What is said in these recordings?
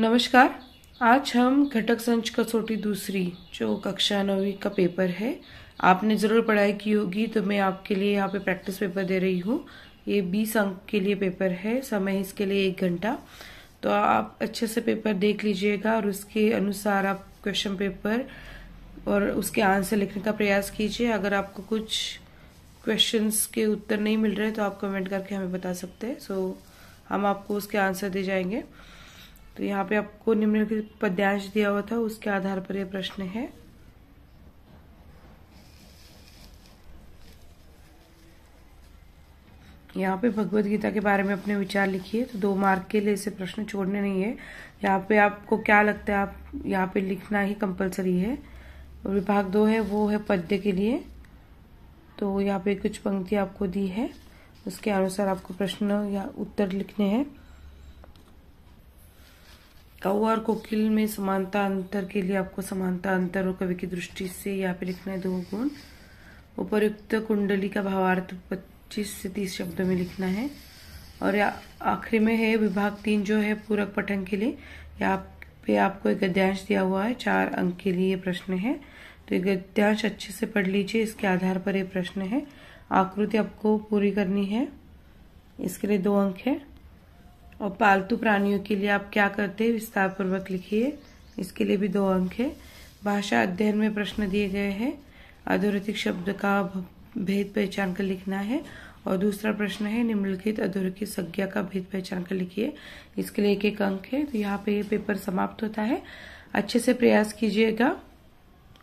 नमस्कार आज हम घटक संच कसौटी दूसरी जो कक्षा नौवीं का पेपर है आपने ज़रूर पढ़ाई की होगी तो मैं आपके लिए यहाँ पे प्रैक्टिस पेपर दे रही हूँ ये बीस अंक के लिए पेपर है समय इसके लिए एक घंटा तो आप अच्छे से पेपर देख लीजिएगा और उसके अनुसार आप क्वेश्चन पेपर और उसके आंसर लिखने का प्रयास कीजिए अगर आपको कुछ क्वेश्चन के उत्तर नहीं मिल रहे तो आप कमेंट करके हमें बता सकते हैं सो हम आपको उसके आंसर दे जाएंगे तो यहाँ पे आपको निम्नलिखित पद्यांश दिया हुआ था उसके आधार पर यह प्रश्न है यहाँ पे भगवत गीता के बारे में अपने विचार लिखिए तो दो मार्क के लिए इसे प्रश्न छोड़ने नहीं है यहाँ पे आपको क्या लगता है आप यहाँ पे लिखना ही कंपलसरी है विभाग दो है वो है पद्य के लिए तो यहाँ पे कुछ पंक्ति आपको दी है उसके अनुसार आपको प्रश्न या उत्तर लिखने हैं कौआ और कोकिल में समानता अंतर के लिए आपको समानता अंतर और कवि की दृष्टि से यहाँ पे लिखना है दो गुण उपयुक्त कुंडली का भावार्थ 25 से 30 शब्दों में लिखना है और आखिरी में है विभाग तीन जो है पूरक पठन के लिए यहाँ पे आपको एक गद्यांश दिया हुआ है चार अंक के लिए ये प्रश्न है तो ये गद्यांश अच्छे से पढ़ लीजिए इसके आधार पर ये प्रश्न है आकृति आपको पूरी करनी है इसके लिए दो अंक है और पालतू प्राणियों के लिए आप क्या करते हैं विस्तार पूर्वक लिखिए इसके लिए भी दो अंक है भाषा अध्ययन में प्रश्न दिए गए हैं अधोरेथिक शब्द का भेद पहचान कर लिखना है और दूसरा प्रश्न है निम्नलिखित अधोरेखित संज्ञा का भेद पहचान कर लिखिए इसके लिए एक एक अंक है तो यहाँ पे ये पेपर समाप्त होता है अच्छे से प्रयास कीजिएगा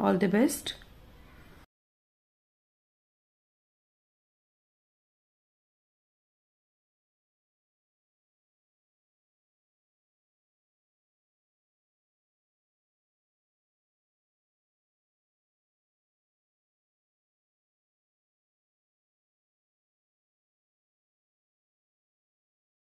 ऑल द बेस्ट